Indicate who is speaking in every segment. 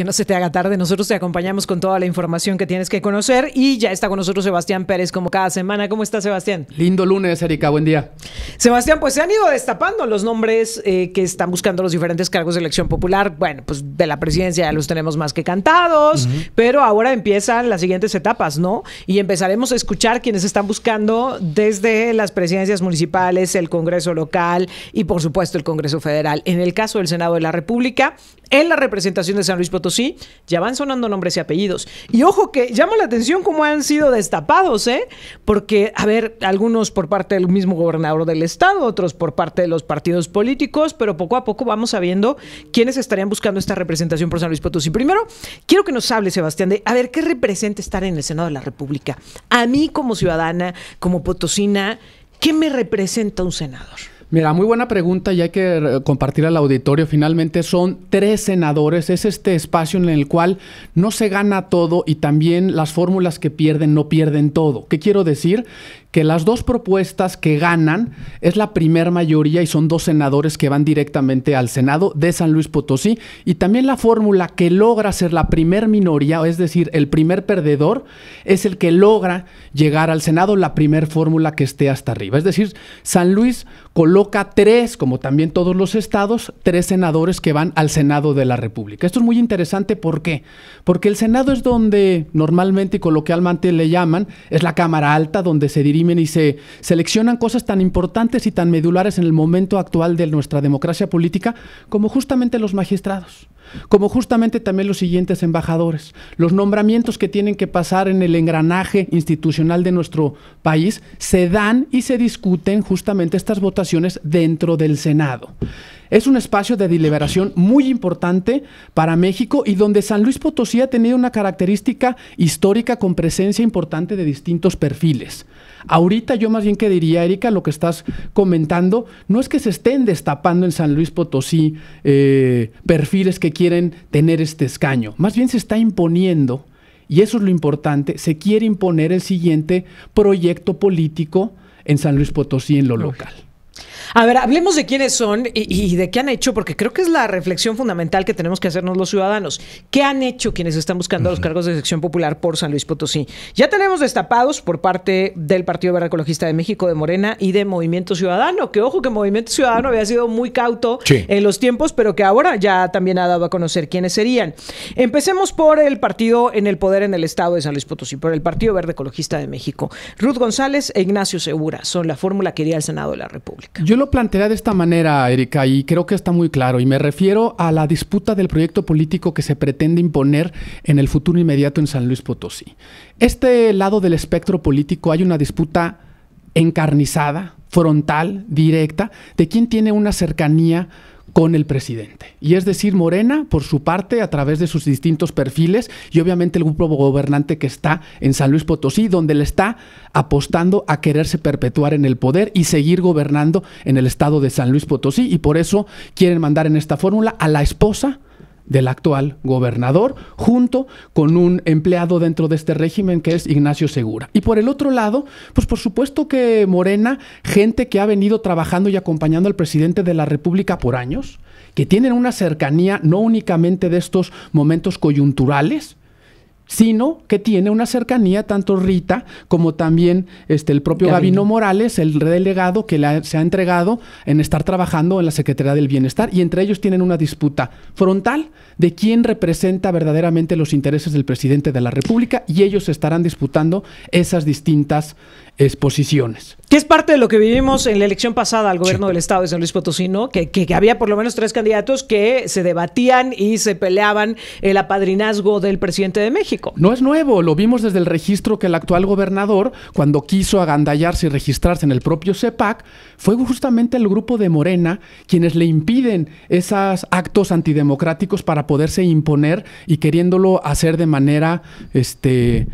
Speaker 1: que no se te haga tarde. Nosotros te acompañamos con toda la información que tienes que conocer y ya está con nosotros Sebastián Pérez como cada semana. ¿Cómo está Sebastián?
Speaker 2: Lindo lunes, Erika. Buen día. Sebastián,
Speaker 1: pues se han ido destapando los nombres eh, que están buscando los diferentes cargos de elección popular. Bueno, pues de la presidencia ya los tenemos más que cantados, pero ahora empiezan las siguientes etapas, ¿no? Y empezaremos a escuchar quienes están buscando desde las presidencias municipales, el Congreso local y por supuesto el Congreso federal. En el caso del Senado de la República, en la representación de San Luis Potosí, Sí, ya van sonando nombres y apellidos. Y ojo que llama la atención cómo han sido destapados, ¿eh? Porque, a ver, algunos por parte del mismo gobernador del estado, otros por parte de los partidos políticos, pero poco a poco vamos sabiendo quiénes estarían buscando esta representación por San Luis Potosí. Primero, quiero que nos hable, Sebastián, de, a ver, ¿qué representa estar en el Senado de la República? A mí como ciudadana, como potosina, ¿qué me representa un senador?
Speaker 2: Mira, muy buena pregunta y hay que eh, compartir al auditorio. Finalmente son tres senadores. Es este espacio en el cual no se gana todo y también las fórmulas que pierden no pierden todo. ¿Qué quiero decir? que las dos propuestas que ganan es la primer mayoría y son dos senadores que van directamente al Senado de San Luis Potosí y también la fórmula que logra ser la primer minoría, es decir, el primer perdedor es el que logra llegar al Senado, la primer fórmula que esté hasta arriba. Es decir, San Luis coloca tres, como también todos los estados, tres senadores que van al Senado de la República. Esto es muy interesante, ¿por qué? Porque el Senado es donde normalmente y coloquialmente le llaman, es la Cámara Alta donde se dirige y se seleccionan cosas tan importantes y tan medulares en el momento actual de nuestra democracia política como justamente los magistrados como justamente también los siguientes embajadores. Los nombramientos que tienen que pasar en el engranaje institucional de nuestro país se dan y se discuten justamente estas votaciones dentro del Senado es un espacio de deliberación muy importante para México y donde San Luis Potosí ha tenido una característica histórica con presencia importante de distintos perfiles. Ahorita yo más bien que diría, Erika, lo que estás comentando, no es que se estén destapando en San Luis Potosí eh, perfiles que quieren tener este escaño, más bien se está imponiendo, y eso es lo importante, se quiere imponer el siguiente proyecto político en San Luis Potosí en lo local.
Speaker 1: A ver, hablemos de quiénes son y, de qué han hecho, porque creo que es la reflexión fundamental que tenemos que hacernos los ciudadanos. ¿Qué han hecho quienes están buscando los cargos de sección popular por San Luis Potosí? Ya tenemos destapados por parte del Partido Verde Ecologista de México, de Morena y de Movimiento Ciudadano, que ojo que Movimiento Ciudadano había sido muy cauto en los tiempos, pero que ahora ya también ha dado a conocer quiénes serían. Empecemos por el partido en el poder en el estado de San Luis Potosí, por el Partido Verde Ecologista de México. Ruth González e Ignacio Segura son la fórmula que iría al Senado de la República.
Speaker 2: Yo lo planteé de esta manera, Erika, y creo que está muy claro, y me refiero a la disputa del proyecto político que se pretende imponer en el futuro inmediato en San Luis Potosí. Este lado del espectro político hay una disputa encarnizada, frontal, directa, de quién tiene una cercanía con el presidente. Y es decir, Morena, por su parte, a través de sus distintos perfiles y obviamente el grupo gobernante que está en San Luis Potosí, donde le está apostando a quererse perpetuar en el poder y seguir gobernando en el estado de San Luis Potosí. Y por eso quieren mandar en esta fórmula a la esposa del actual gobernador, junto con un empleado dentro de este régimen que es Ignacio Segura. Y por el otro lado, pues por supuesto que Morena, gente que ha venido trabajando y acompañando al presidente de la República por años, que tienen una cercanía no únicamente de estos momentos coyunturales, sino que tiene una cercanía tanto Rita como también este, el propio Gabino, Morales, el delegado que se ha entregado en estar trabajando en la Secretaría del Bienestar y entre ellos tienen una disputa frontal de quién representa verdaderamente los intereses del presidente de la República y ellos estarán disputando esas distintas exposiciones.
Speaker 1: Que es parte de lo que vivimos en la elección pasada al gobierno del estado de San Luis Potosí, Que, había por lo menos tres candidatos que se debatían y se peleaban el
Speaker 2: apadrinazgo del presidente de México. No es nuevo, lo vimos desde el registro que el actual gobernador, cuando quiso agandallarse y registrarse en el propio CEPAC, fue justamente el grupo de Morena quienes le impiden esos actos antidemocráticos para poderse imponer y queriéndolo hacer de manera, este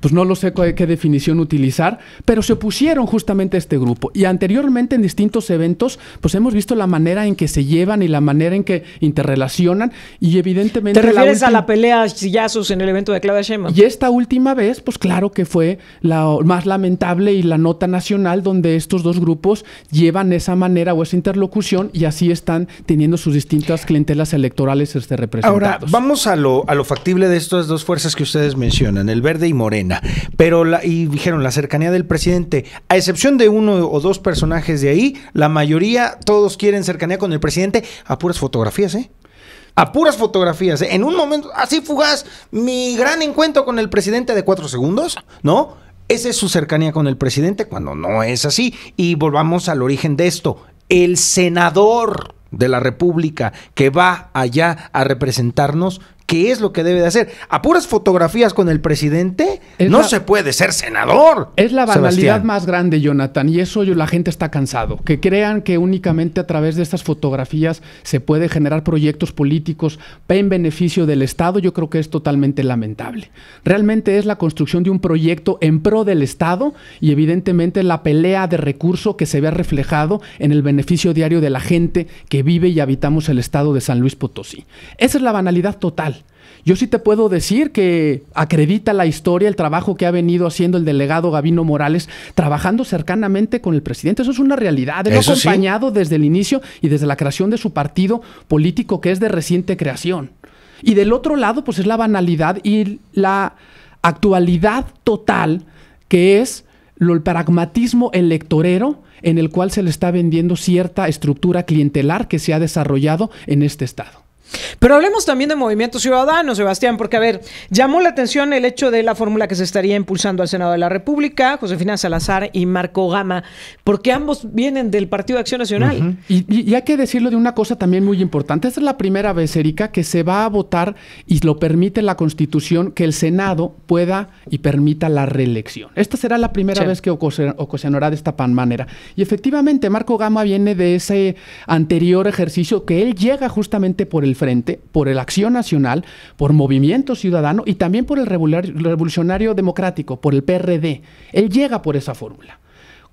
Speaker 2: pues no lo sé qué, definición utilizar, pero se opusieron justamente a este grupo. Y anteriormente en distintos eventos, pues hemos visto la manera en que se llevan y la manera en que interrelacionan y evidentemente... ¿Te refieres a la
Speaker 1: pelea de sillazos en el evento de Claudia Y
Speaker 2: esta última vez, pues claro que fue la más lamentable y la nota nacional donde estos dos grupos llevan esa manera o esa interlocución y así están teniendo sus distintas clientelas electorales este representados. Ahora,
Speaker 3: vamos a lo, a lo factible de estas dos fuerzas que ustedes mencionan, el verde y moreno. Pero, y dijeron, la cercanía del presidente, a excepción de uno o dos personajes de ahí, la mayoría, todos quieren cercanía con el presidente a puras fotografías, ¿eh? a puras fotografías. ¿eh? En un momento así fugaz, mi gran encuentro con el presidente de cuatro segundos, ¿no? Esa es su cercanía con el presidente cuando no es así. Y volvamos al origen de esto. El senador de la República que va allá a representarnos, ¿qué es lo que debe de hacer? A puras fotografías con el presidente, no se puede ser senador. Es la banalidad
Speaker 2: más grande, Jonathan, y eso la gente está cansado. Que crean que únicamente a través de estas fotografías se puede generar proyectos políticos en beneficio del Estado, yo creo que es totalmente lamentable. Realmente es la construcción de un proyecto en pro del Estado y evidentemente la pelea de recurso que se ve reflejado en el beneficio diario de la gente que vive y habitamos el estado de San Luis Potosí. Esa es la banalidad total. Yo sí te puedo decir que acredita la historia el trabajo que ha venido haciendo el delegado Gabino Morales, trabajando cercanamente con el presidente. Eso es una realidad. Lo ha acompañado desde el inicio y desde la creación de su partido político, que es de reciente creación. Y del otro lado, pues es la banalidad y la actualidad total, que es el pragmatismo electorero en el cual se le está vendiendo cierta estructura clientelar que se ha desarrollado en este estado.
Speaker 1: Pero hablemos también de Movimiento Ciudadano, Sebastián, porque, a ver, llamó la atención el hecho de la fórmula que se estaría impulsando al Senado de la República, Josefina Salazar y Marco Gama, porque ambos vienen del Partido de Acción Nacional.
Speaker 2: y, hay que decirlo de una cosa también muy importante. Esta es la primera vez, Erika, que se va a votar y lo permite la Constitución que el Senado pueda y permita la reelección. Esta será la primera vez que ocasionará de esta pan manera. Y efectivamente, Marco Gama viene de ese anterior ejercicio que él llega justamente por el Frente, por el Acción Nacional, por Movimiento Ciudadano y también por el Revolucionario Democrático, por el PRD. Él llega por esa fórmula.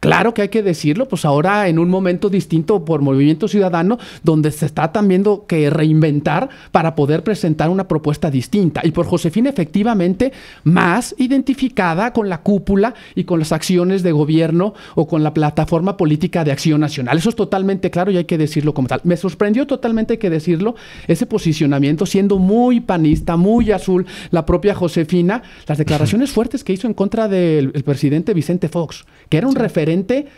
Speaker 2: Claro que hay que decirlo, pues ahora en un momento distinto por Movimiento Ciudadano, donde se está también que reinventar para poder presentar una propuesta distinta. Y por Josefina, efectivamente, más identificada con la cúpula y con las acciones de gobierno o con la plataforma política de acción nacional. Eso es totalmente claro y hay que decirlo como tal. Me sorprendió totalmente, hay que decirlo, ese posicionamiento, siendo muy panista, muy azul, la propia Josefina, las declaraciones fuertes que hizo en contra del presidente Vicente Fox, que era un referente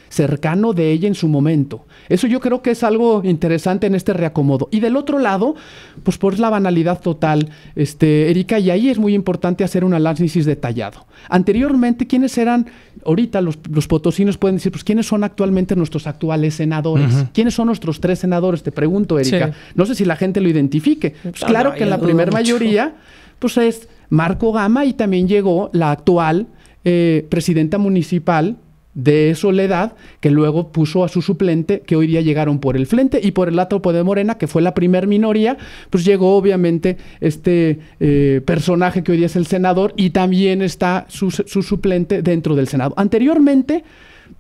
Speaker 2: cercano de ella en su momento. Eso yo creo que es algo interesante en este reacomodo. Y del otro lado, pues por la banalidad total, este, Erika, y ahí es muy importante hacer un análisis detallado. Anteriormente, ¿quiénes eran? Ahorita los, los potosinos pueden decir, pues ¿quiénes son actualmente nuestros actuales senadores? ¿Quiénes son nuestros tres senadores? Te pregunto, Erika. No sé si la gente lo identifique. Pues claro que la primera mayoría, pues es Marco Gama y también llegó la actual eh, presidenta municipal de Soledad, que luego puso a su suplente, que hoy día llegaron por el frente, y por el lado de Morena, que fue la primer minoría, pues llegó obviamente este eh, personaje que hoy día es el senador, y también está su, suplente dentro del Senado. Anteriormente,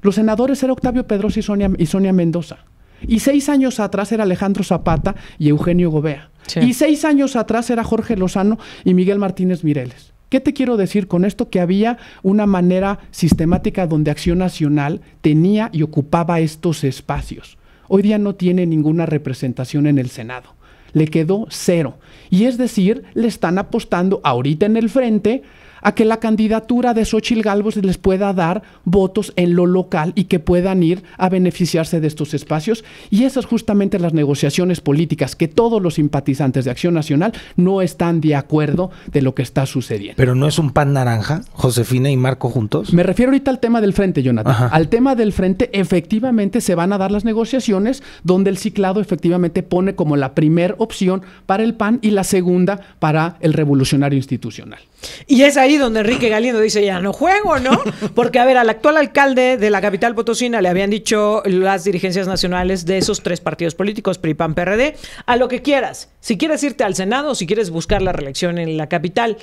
Speaker 2: los senadores eran Octavio Pedros y Sonia, y Sonia Mendoza. Y seis años atrás era Alejandro Zapata y Eugenio Gobea. Y seis años atrás era Jorge Lozano y Miguel Martínez Mireles. ¿Qué te quiero decir con esto? Que había una manera sistemática donde Acción Nacional tenía y ocupaba estos espacios. Hoy día no tiene ninguna representación en el Senado. Le quedó cero. Y es decir, le están apostando ahorita en el frente a que la candidatura de Xochitl Galvos les pueda dar votos en lo local y que puedan ir a beneficiarse de estos espacios. Y esas justamente las negociaciones políticas que todos los simpatizantes de Acción Nacional no están de acuerdo de lo que está sucediendo. Pero no es un pan naranja, Josefina y Marco juntos. Me refiero ahorita al tema del frente, Jonathan. Al tema del frente, efectivamente se van a dar las negociaciones donde el ciclado efectivamente pone como la primera opción para el PAN y la segunda para el revolucionario institucional.
Speaker 1: Y es ahí donde Enrique Galindo dice, ya no juego, ¿no? Porque, a ver, al actual alcalde de la capital potosina le habían dicho las dirigencias nacionales de esos tres partidos políticos, PRI, PAN, PRD, a lo que quieras. Si quieres irte al Senado, si quieres buscar la reelección en la capital.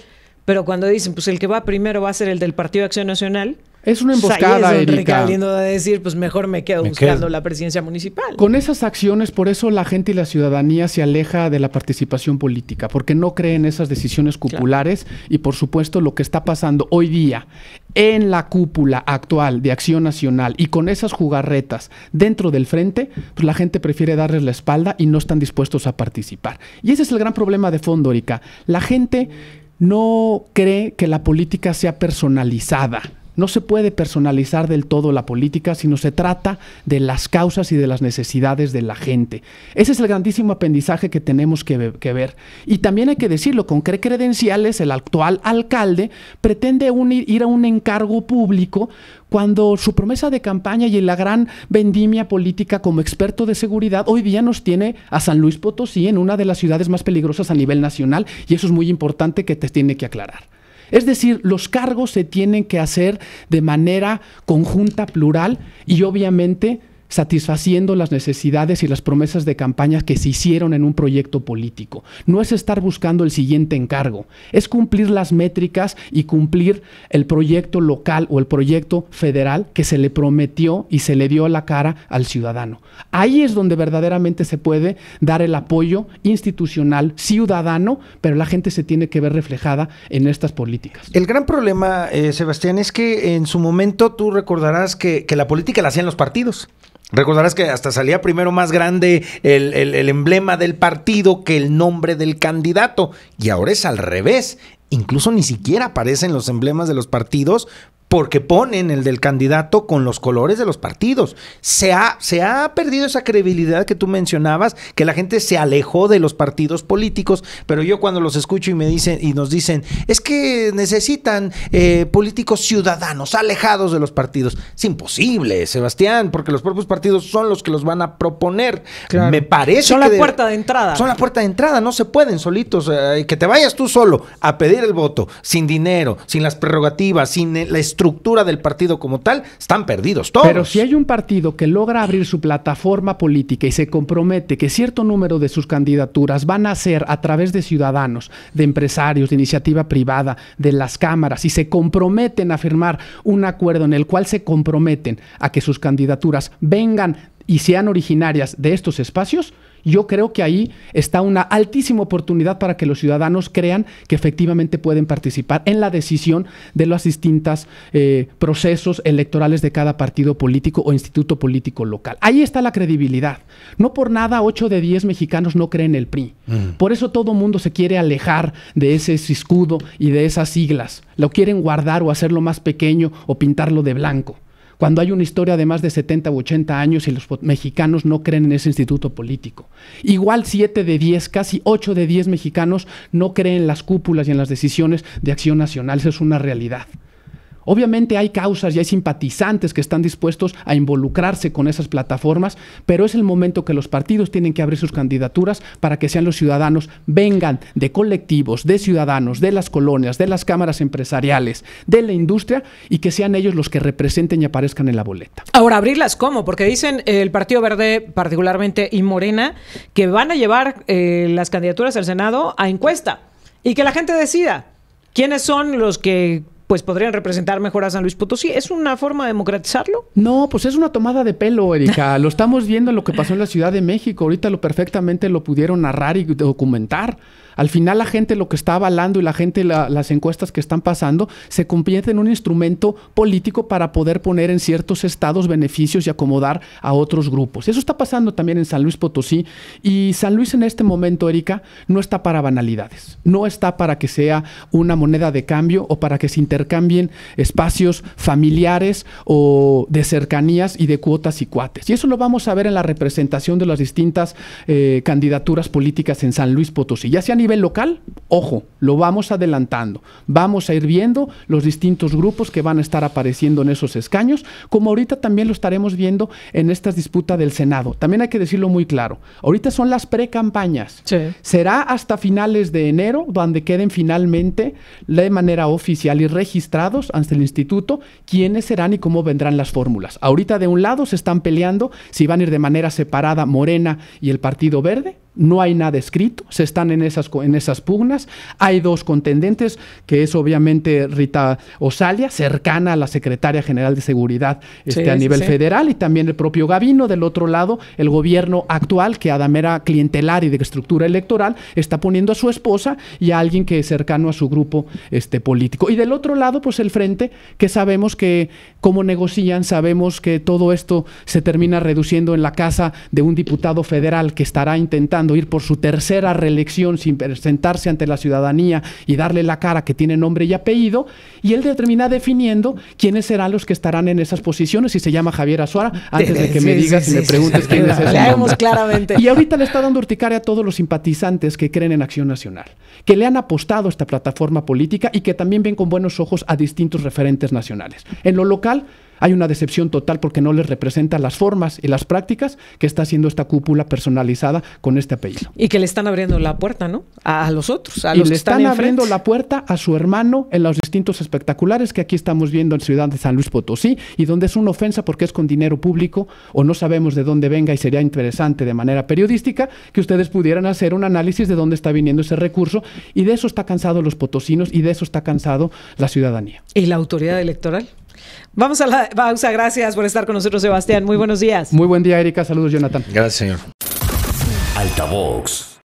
Speaker 1: Pero cuando dicen, pues el que va primero va a ser el del Partido Acción Nacional, es una emboscada, o sea, es a decir, pues mejor me quedo buscando la presidencia municipal.
Speaker 2: Con esas acciones, por eso la gente y la ciudadanía se aleja de la participación política, porque no creen esas decisiones cupulares y por supuesto lo que está pasando hoy día en la cúpula actual de Acción Nacional y con esas jugarretas dentro del frente, pues la gente prefiere darles la espalda y no están dispuestos a participar. Y ese es el gran problema de fondo, Erika. La gente no cree que la política sea personalizada no se puede personalizar del todo la política, sino se trata de las causas y de las necesidades de la gente. Ese es el grandísimo aprendizaje que tenemos que, ver. Y también hay que decirlo, con qué credenciales el actual alcalde pretende ir a un encargo público cuando su promesa de campaña y la gran vendimia política como experto de seguridad hoy día nos tiene a San Luis Potosí en una de las ciudades más peligrosas a nivel nacional y eso es muy importante que te tiene que aclarar. Es decir, los cargos se tienen que hacer de manera conjunta, plural y obviamente satisfaciendo las necesidades y las promesas de campaña que se hicieron en un proyecto político. No es estar buscando el siguiente encargo, es cumplir las métricas y cumplir el proyecto local o el proyecto federal que se le prometió y se le dio la cara al ciudadano. Ahí es donde verdaderamente se puede dar el apoyo institucional, ciudadano, pero la gente se tiene que ver reflejada en estas políticas. El gran problema, eh, Sebastián, es que en su momento tú
Speaker 3: recordarás que, que la política la hacían los partidos. Recordarás que hasta salía primero más grande el, emblema del partido que el nombre del candidato. Y ahora es al revés. Incluso ni siquiera aparecen los emblemas de los partidos porque ponen el del candidato con los colores de los partidos. Se ha, se ha perdido esa credibilidad que tú mencionabas, que la gente se alejó de los partidos políticos, pero yo cuando los escucho y me dicen y nos dicen, es que necesitan eh, políticos ciudadanos alejados de los partidos. Es imposible, Sebastián, porque los propios partidos son los que los van a proponer. Me parece son la puerta de entrada. Son la puerta de entrada, no se pueden solitos eh, que te vayas tú solo a pedir el voto sin dinero, sin las prerrogativas, sin la estructura estructura del partido como tal, están perdidos todos. Pero si hay
Speaker 2: un partido que logra abrir su plataforma política y se compromete que cierto número de sus candidaturas van a ser a través de ciudadanos, de empresarios, de iniciativa privada, de las cámaras, y se comprometen a firmar un acuerdo en el cual se comprometen a que sus candidaturas vengan y sean originarias de estos espacios, yo creo que ahí está una altísima oportunidad para que los ciudadanos crean que efectivamente pueden participar en la decisión de los distintos eh, procesos electorales de cada partido político o instituto político local. Ahí está la credibilidad. No por nada 8 de 10 mexicanos no creen el PRI. Mm. Por eso todo mundo se quiere alejar de ese escudo y de esas siglas. Lo quieren guardar o hacerlo más pequeño o pintarlo de blanco cuando hay una historia de más de 70 u 80 años y los mexicanos no creen en ese instituto político. Igual 7 de 10, casi 8 de 10 mexicanos no creen en las cúpulas y en las decisiones de acción nacional, esa es una realidad. Obviamente hay causas y hay simpatizantes que están dispuestos a involucrarse con esas plataformas, pero es el momento que los partidos tienen que abrir sus candidaturas para que sean los ciudadanos, vengan de colectivos, de ciudadanos, de las colonias, de las cámaras empresariales, de la industria y que sean ellos los que representen y aparezcan en la boleta.
Speaker 1: Ahora, abrirlas cómo? Porque dicen eh, el Partido Verde particularmente y Morena que van a llevar eh, las candidaturas al Senado a encuesta y que la gente decida. ¿Quiénes son los que pues podrían representar mejor a San Luis Potosí. ¿Es una forma de
Speaker 2: democratizarlo? No, pues es una tomada de pelo, Erika. lo estamos viendo en lo que pasó en la Ciudad de México. Ahorita lo perfectamente lo pudieron narrar y documentar. Al final la gente lo que está avalando y la gente las encuestas que están pasando se convierte en un instrumento político para poder poner en ciertos estados beneficios y acomodar a otros grupos. Eso está pasando también en San Luis Potosí y San Luis en este momento, Erika, no está para banalidades, no está para que sea una moneda de cambio o para que se interprete intercambien espacios familiares o de cercanías y de cuotas y cuates. Y eso lo vamos a ver en la representación de las distintas eh, candidaturas políticas en San Luis Potosí, ya sea a nivel local, ojo, lo vamos adelantando, vamos a ir viendo los distintos grupos que van a estar apareciendo en esos escaños, como ahorita también lo estaremos viendo en esta disputa del Senado. También hay que decirlo muy claro, ahorita son las pre-campañas. Será hasta finales de enero donde queden finalmente de manera oficial y regional registrados ante el instituto quiénes serán y cómo vendrán las fórmulas. Ahorita de un lado se están peleando si van a ir de manera separada Morena y el Partido Verde no hay nada escrito, se están en esas, en esas pugnas. Hay dos contendentes, que es obviamente Rita Osalia, cercana a la secretaria general de Seguridad este, a nivel federal, y también el propio Gabino Del otro lado, el gobierno actual, que Adamera clientelar y de estructura electoral, está poniendo a su esposa y a alguien que es cercano a su grupo este, político. Y del otro lado, pues el frente, que sabemos que cómo negocian, sabemos que todo esto se termina reduciendo en la casa de un diputado federal que estará intentando ir por su tercera reelección sin presentarse ante la ciudadanía y darle la cara que tiene nombre y apellido, y él determina definiendo quiénes serán los que estarán en esas posiciones, y se llama Javier Azuara, antes de que me digas y me preguntes quién es ese claramente. Y ahorita le está dando urticaria a todos los simpatizantes que creen en Acción Nacional, que le han apostado a esta plataforma política y que también ven con buenos ojos a distintos referentes nacionales. En lo local, hay una decepción total porque no les representa las formas y las prácticas que está haciendo esta cúpula personalizada con este apellido.
Speaker 1: Y que le están abriendo la puerta, ¿no? A los otros, a los están, abriendo la
Speaker 2: puerta a su hermano en los distintos espectaculares que aquí estamos viendo en Ciudad de San Luis Potosí y donde es una ofensa porque es con dinero público o no sabemos de dónde venga y sería interesante de manera periodística que ustedes pudieran hacer un análisis de dónde está viniendo ese recurso y de eso está cansado los potosinos y de eso está cansado la ciudadanía.
Speaker 1: ¿Y la autoridad electoral? Vamos a la pausa. Gracias por estar con nosotros, Sebastián. Muy buenos días.
Speaker 2: Muy buen día, Erika. Saludos, Jonathan. Gracias, señor. Altavox